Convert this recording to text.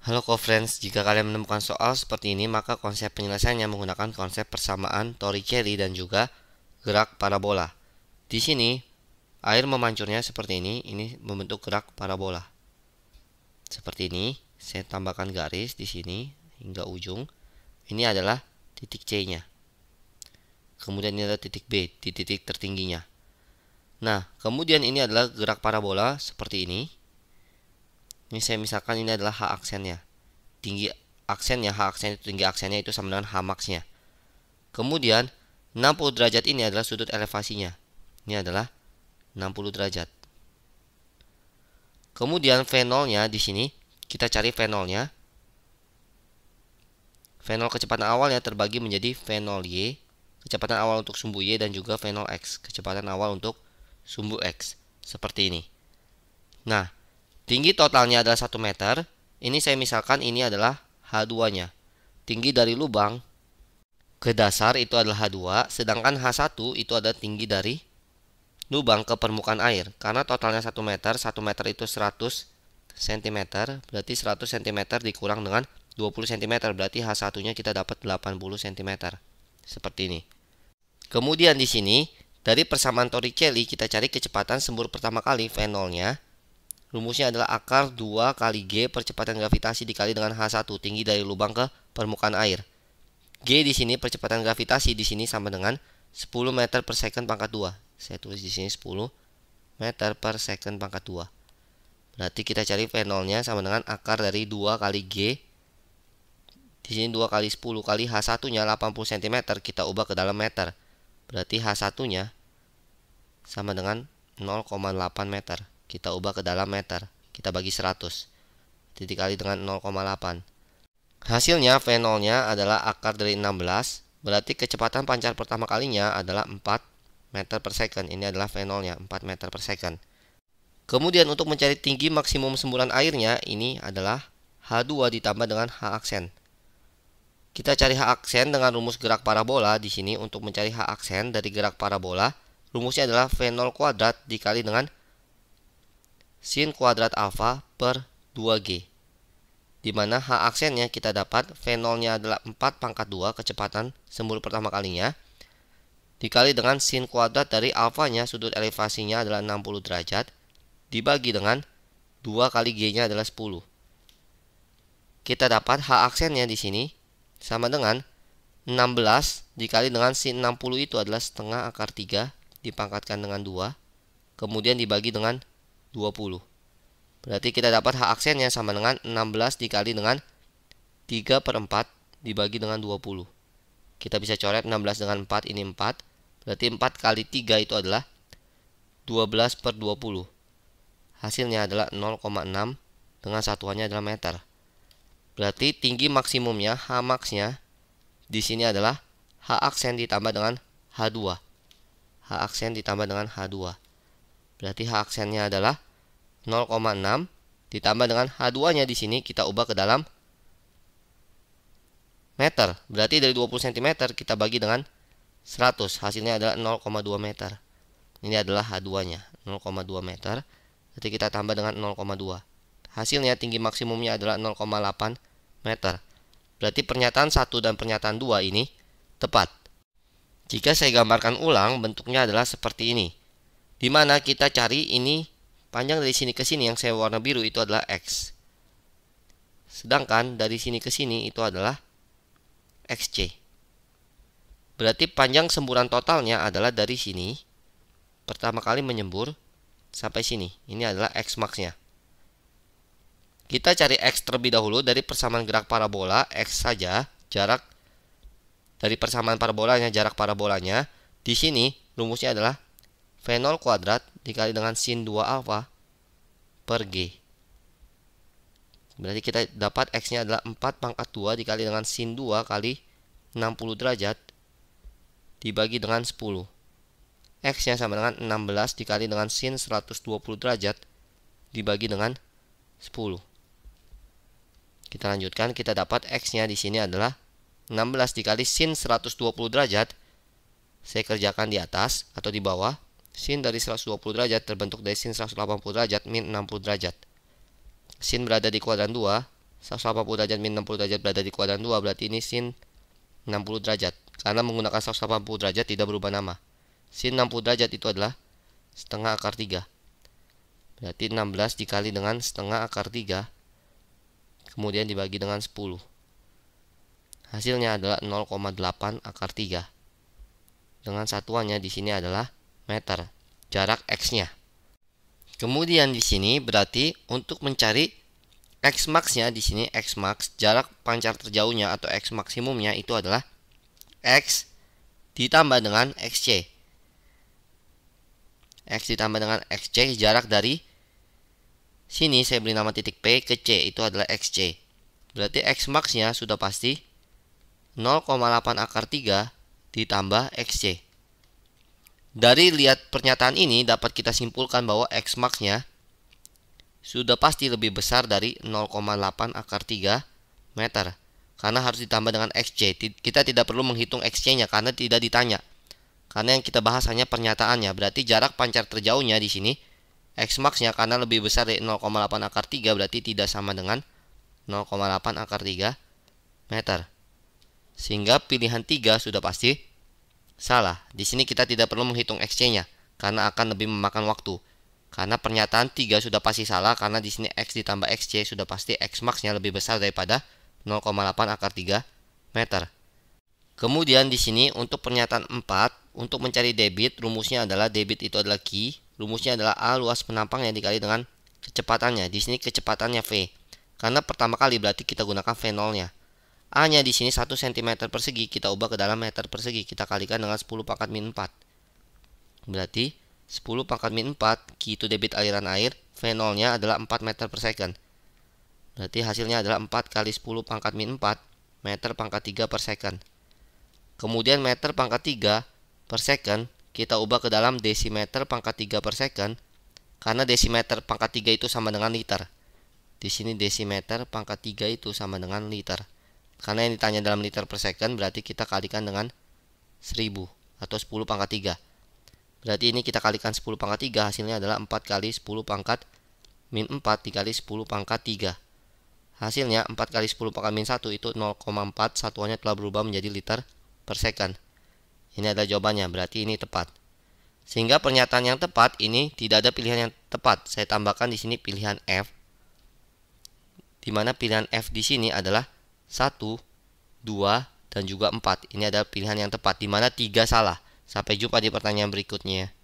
Halo co-friends, jika kalian menemukan soal seperti ini maka konsep penyelesaiannya menggunakan konsep persamaan tori dan juga gerak parabola. Di sini air memancurnya seperti ini, ini membentuk gerak parabola. Seperti ini, saya tambahkan garis di sini hingga ujung. Ini adalah titik C-nya. Kemudian ini adalah titik B, di titik tertingginya. Nah, kemudian ini adalah gerak parabola seperti ini ini saya misalkan ini adalah H aksennya tinggi aksennya H aksen itu tinggi aksennya itu sama dengan H maxnya kemudian 60 derajat ini adalah sudut elevasinya ini adalah 60 derajat kemudian v0 nya di sini kita cari v0 v0 kecepatan awalnya terbagi menjadi v0 Y, kecepatan awal untuk sumbu Y dan juga v0 X, kecepatan awal untuk sumbu X. Seperti ini. Nah, Tinggi totalnya adalah 1 meter. Ini saya misalkan ini adalah H2-nya. Tinggi dari lubang ke dasar itu adalah H2, sedangkan H1 itu ada tinggi dari lubang ke permukaan air. Karena totalnya 1 meter, 1 meter itu 100 cm, berarti 100 cm dikurang dengan 20 cm, berarti H1-nya kita dapat 80 cm. Seperti ini. Kemudian di sini, dari persamaan Torricelli kita cari kecepatan sembur pertama kali V0-nya Rumusnya adalah akar 2 kali G percepatan gravitasi dikali dengan H1 tinggi dari lubang ke permukaan air. G di sini percepatan gravitasi di sini sama dengan 10 meter per second pangkat 2. Saya tulis di sini 10 meter per second pangkat 2. Berarti kita cari V0-nya sama dengan akar dari 2 kali G. Di sini 2 kali 10 kali H1-nya 80 cm kita ubah ke dalam meter. Berarti H1-nya sama dengan 0,8 meter kita ubah ke dalam meter. Kita bagi 100. Dikali dengan 0,8. Hasilnya V0-nya adalah akar dari 16. Berarti kecepatan pancar pertama kalinya adalah 4 meter per second. Ini adalah V0-nya, 4 meter per second. Kemudian untuk mencari tinggi maksimum semburan airnya, ini adalah H2 ditambah dengan H aksen. Kita cari H aksen dengan rumus gerak parabola di sini untuk mencari H aksen dari gerak parabola. Rumusnya adalah V0 kuadrat dikali dengan sin kuadrat alfa per 2G. Di mana H aksennya kita dapat V0-nya adalah 4 pangkat 2 kecepatan sembur pertama kalinya. Dikali dengan sin kuadrat dari alfanya sudut elevasinya adalah 60 derajat. Dibagi dengan 2 kali G-nya adalah 10. Kita dapat H aksennya di sini sama dengan 16 dikali dengan sin 60 itu adalah setengah akar 3 dipangkatkan dengan 2. Kemudian dibagi dengan 20. Berarti kita dapat hak aksennya sama dengan 16 dikali dengan 3 per 4 dibagi dengan 20. Kita bisa coret 16 dengan 4, ini 4. Berarti 4 kali 3 itu adalah 12 per 20. Hasilnya adalah 0,6 dengan satuannya adalah meter. Berarti tinggi maksimumnya, H maxnya, di sini adalah H aksen ditambah dengan H2. H aksen ditambah dengan H2. Berarti H aksennya adalah 0,6 ditambah dengan H2-nya di sini kita ubah ke dalam meter. Berarti dari 20 cm kita bagi dengan 100. Hasilnya adalah 0,2 meter. Ini adalah H2-nya, 0,2 meter. Berarti kita tambah dengan 0,2. Hasilnya tinggi maksimumnya adalah 0,8 meter. Berarti pernyataan 1 dan pernyataan 2 ini tepat. Jika saya gambarkan ulang, bentuknya adalah seperti ini di mana kita cari ini panjang dari sini ke sini yang saya warna biru itu adalah X. Sedangkan dari sini ke sini itu adalah XC. Berarti panjang semburan totalnya adalah dari sini. Pertama kali menyembur sampai sini. Ini adalah X maxnya. Kita cari X terlebih dahulu dari persamaan gerak parabola. X saja jarak dari persamaan parabolanya, jarak parabolanya. Di sini rumusnya adalah V0 kuadrat dikali dengan sin 2 alfa per G. Berarti kita dapat X-nya adalah 4 pangkat 2 dikali dengan sin 2 kali 60 derajat dibagi dengan 10. X-nya sama dengan 16 dikali dengan sin 120 derajat dibagi dengan 10. Kita lanjutkan, kita dapat X-nya di sini adalah 16 dikali sin 120 derajat. Saya kerjakan di atas atau di bawah Sin dari 120 derajat terbentuk dari sin 180 derajat min 60 derajat. Sin berada di kuadran 2, 180 derajat min 60 derajat berada di kuadran 2 berarti ini sin 60 derajat. Karena menggunakan 180 derajat tidak berubah nama. Sin 60 derajat itu adalah setengah akar 3. Berarti 16 dikali dengan setengah akar 3 kemudian dibagi dengan 10. Hasilnya adalah 0,8 akar 3. Dengan satuannya di sini adalah meter jarak x-nya. Kemudian di sini berarti untuk mencari x max-nya di sini x max jarak pancar terjauhnya atau x maksimumnya itu adalah x ditambah dengan xc. X ditambah dengan xc jarak dari sini saya beri nama titik P ke C itu adalah xc. Berarti x max-nya sudah pasti 0,8 akar 3 ditambah xc. Dari lihat pernyataan ini dapat kita simpulkan bahwa X max-nya sudah pasti lebih besar dari 0,8 akar 3 meter. Karena harus ditambah dengan XC. Kita tidak perlu menghitung XC-nya karena tidak ditanya. Karena yang kita bahas hanya pernyataannya. Berarti jarak pancar terjauhnya di sini X max-nya karena lebih besar dari 0,8 akar 3 berarti tidak sama dengan 0,8 akar 3 meter. Sehingga pilihan 3 sudah pasti Salah, di sini kita tidak perlu menghitung XC-nya, karena akan lebih memakan waktu. Karena pernyataan 3 sudah pasti salah, karena di sini X ditambah XC sudah pasti X max-nya lebih besar daripada 0,8 akar 3 meter. Kemudian di sini untuk pernyataan 4, untuk mencari debit, rumusnya adalah debit itu adalah Q, rumusnya adalah A luas penampang yang dikali dengan kecepatannya. Di sini kecepatannya V. Karena pertama kali berarti kita gunakan V0-nya. A-nya di sini 1 cm persegi kita ubah ke dalam meter persegi. Kita kalikan dengan 10 pangkat min 4. Berarti 10 pangkat min 4, Q itu debit aliran air, V0-nya adalah 4 meter per second. Berarti hasilnya adalah 4 kali 10 pangkat min 4, meter pangkat 3 per second. Kemudian meter pangkat 3 per second, kita ubah ke dalam desimeter pangkat 3 per second, karena desimeter pangkat 3 itu sama dengan liter. Di sini desimeter pangkat 3 itu sama dengan liter. Karena yang ditanya dalam liter per second berarti kita kalikan dengan 1000 atau 10 pangkat 3. Berarti ini kita kalikan 10 pangkat 3 hasilnya adalah 4 kali 10 pangkat min 4 dikali 10 pangkat 3. Hasilnya 4 kali 10 pangkat min 1 itu 0,4 satuannya telah berubah menjadi liter per second. Ini adalah jawabannya, berarti ini tepat. Sehingga pernyataan yang tepat ini tidak ada pilihan yang tepat. Saya tambahkan di sini pilihan F. Di mana pilihan F di sini adalah 1, 2, dan juga 4. Ini adalah pilihan yang tepat, di mana 3 salah. Sampai jumpa di pertanyaan berikutnya.